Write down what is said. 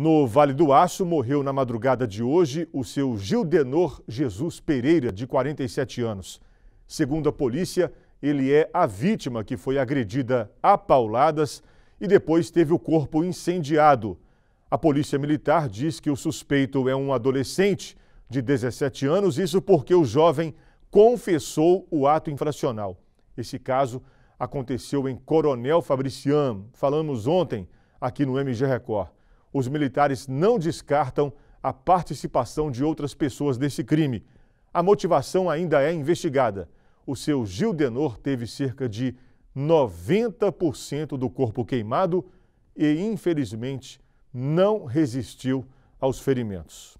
No Vale do Aço, morreu na madrugada de hoje o seu Gildenor Jesus Pereira, de 47 anos. Segundo a polícia, ele é a vítima que foi agredida a pauladas e depois teve o corpo incendiado. A polícia militar diz que o suspeito é um adolescente de 17 anos, isso porque o jovem confessou o ato infracional. Esse caso aconteceu em Coronel Fabriciano, falamos ontem aqui no MG Record os militares não descartam a participação de outras pessoas desse crime. A motivação ainda é investigada. O seu Gil Denor teve cerca de 90% do corpo queimado e, infelizmente, não resistiu aos ferimentos.